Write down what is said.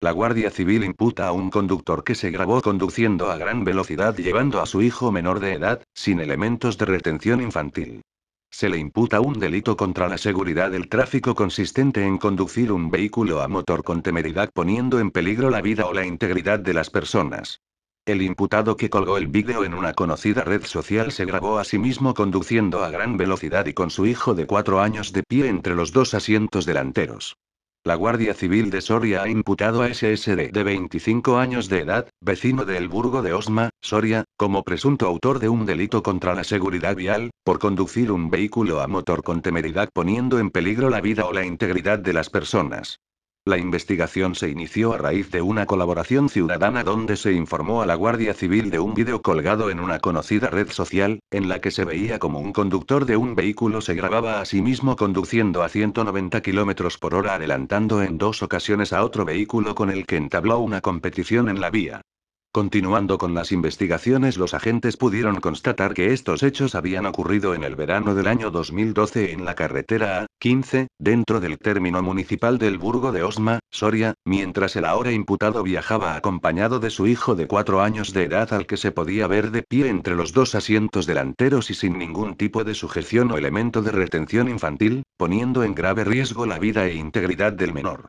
La Guardia Civil imputa a un conductor que se grabó conduciendo a gran velocidad llevando a su hijo menor de edad, sin elementos de retención infantil. Se le imputa un delito contra la seguridad del tráfico consistente en conducir un vehículo a motor con temeridad poniendo en peligro la vida o la integridad de las personas. El imputado que colgó el vídeo en una conocida red social se grabó a sí mismo conduciendo a gran velocidad y con su hijo de cuatro años de pie entre los dos asientos delanteros. La Guardia Civil de Soria ha imputado a SSD de 25 años de edad, vecino del Burgo de Osma, Soria, como presunto autor de un delito contra la seguridad vial, por conducir un vehículo a motor con temeridad poniendo en peligro la vida o la integridad de las personas. La investigación se inició a raíz de una colaboración ciudadana donde se informó a la Guardia Civil de un vídeo colgado en una conocida red social, en la que se veía como un conductor de un vehículo se grababa a sí mismo conduciendo a 190 km por hora adelantando en dos ocasiones a otro vehículo con el que entabló una competición en la vía. Continuando con las investigaciones, los agentes pudieron constatar que estos hechos habían ocurrido en el verano del año 2012 en la carretera A15, dentro del término municipal del Burgo de Osma, Soria, mientras el ahora imputado viajaba acompañado de su hijo de cuatro años de edad al que se podía ver de pie entre los dos asientos delanteros y sin ningún tipo de sujeción o elemento de retención infantil, poniendo en grave riesgo la vida e integridad del menor.